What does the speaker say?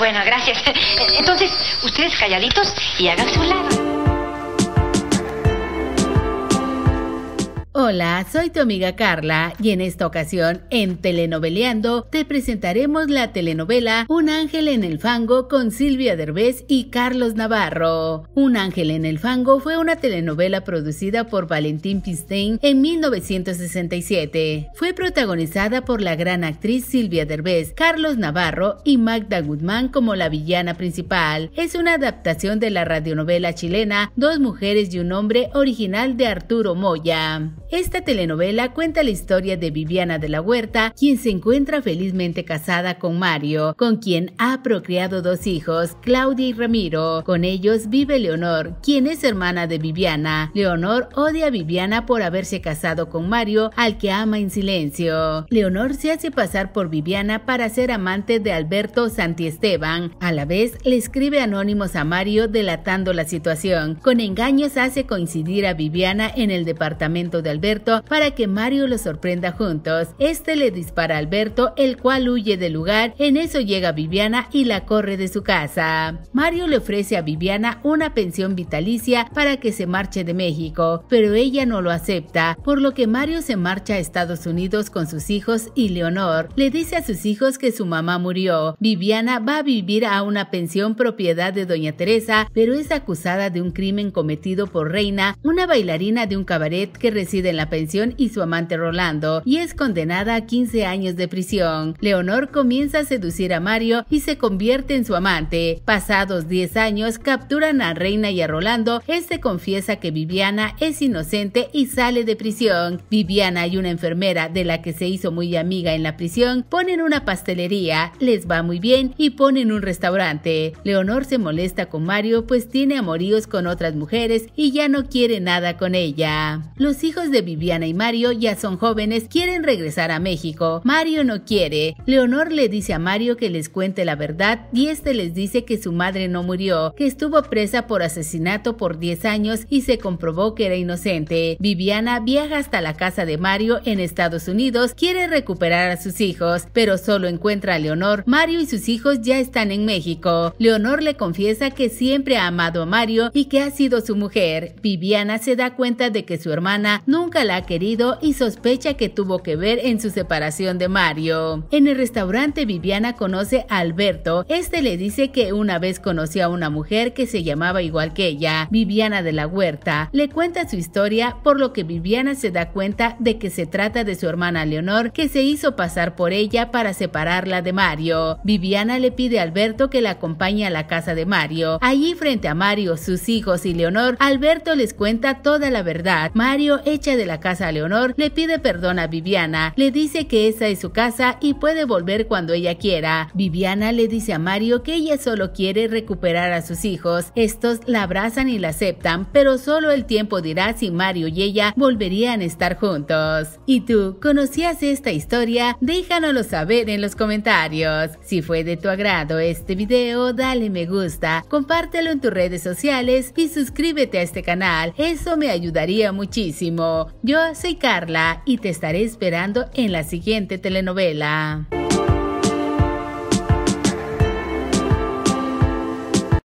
Bueno, gracias. Entonces, ustedes calladitos y hagan su lado. Hola, soy tu amiga Carla y en esta ocasión en Telenoveleando te presentaremos la telenovela Un ángel en el fango con Silvia Derbez y Carlos Navarro. Un ángel en el fango fue una telenovela producida por Valentín Pistein en 1967. Fue protagonizada por la gran actriz Silvia Derbez, Carlos Navarro y Magda Guzmán como la villana principal. Es una adaptación de la radionovela chilena Dos mujeres y un hombre original de Arturo Moya. Esta telenovela cuenta la historia de Viviana de la Huerta, quien se encuentra felizmente casada con Mario, con quien ha procreado dos hijos, Claudia y Ramiro. Con ellos vive Leonor, quien es hermana de Viviana. Leonor odia a Viviana por haberse casado con Mario, al que ama en silencio. Leonor se hace pasar por Viviana para ser amante de Alberto Esteban. A la vez, le escribe anónimos a Mario delatando la situación. Con engaños hace coincidir a Viviana en el departamento de Alberto para que Mario lo sorprenda juntos. Este le dispara a Alberto, el cual huye del lugar. En eso llega Viviana y la corre de su casa. Mario le ofrece a Viviana una pensión vitalicia para que se marche de México, pero ella no lo acepta, por lo que Mario se marcha a Estados Unidos con sus hijos y Leonor. Le dice a sus hijos que su mamá murió. Viviana va a vivir a una pensión propiedad de doña Teresa, pero es acusada de un crimen cometido por Reina, una bailarina de un cabaret que reside en la pensión y su amante Rolando y es condenada a 15 años de prisión. Leonor comienza a seducir a Mario y se convierte en su amante. Pasados 10 años capturan a Reina y a Rolando. Este confiesa que Viviana es inocente y sale de prisión. Viviana y una enfermera de la que se hizo muy amiga en la prisión ponen una pastelería, les va muy bien y ponen un restaurante. Leonor se molesta con Mario pues tiene amoríos con otras mujeres y ya no quiere nada con ella. Los hijos de Viviana y Mario ya son jóvenes, quieren regresar a México. Mario no quiere. Leonor le dice a Mario que les cuente la verdad y este les dice que su madre no murió, que estuvo presa por asesinato por 10 años y se comprobó que era inocente. Viviana viaja hasta la casa de Mario en Estados Unidos, quiere recuperar a sus hijos, pero solo encuentra a Leonor. Mario y sus hijos ya están en México. Leonor le confiesa que siempre ha amado a Mario y que ha sido su mujer. Viviana se da cuenta de que su hermana nunca nunca la ha querido y sospecha que tuvo que ver en su separación de Mario. En el restaurante Viviana conoce a Alberto, este le dice que una vez conoció a una mujer que se llamaba igual que ella, Viviana de la Huerta, le cuenta su historia por lo que Viviana se da cuenta de que se trata de su hermana Leonor que se hizo pasar por ella para separarla de Mario. Viviana le pide a Alberto que la acompañe a la casa de Mario. Allí frente a Mario, sus hijos y Leonor, Alberto les cuenta toda la verdad. Mario echa de la casa Leonor le pide perdón a Viviana, le dice que esa es su casa y puede volver cuando ella quiera. Viviana le dice a Mario que ella solo quiere recuperar a sus hijos. Estos la abrazan y la aceptan, pero solo el tiempo dirá si Mario y ella volverían a estar juntos. ¿Y tú conocías esta historia? Déjanoslo saber en los comentarios. Si fue de tu agrado este video, dale me gusta, compártelo en tus redes sociales y suscríbete a este canal. Eso me ayudaría muchísimo. Yo soy Carla y te estaré esperando en la siguiente telenovela.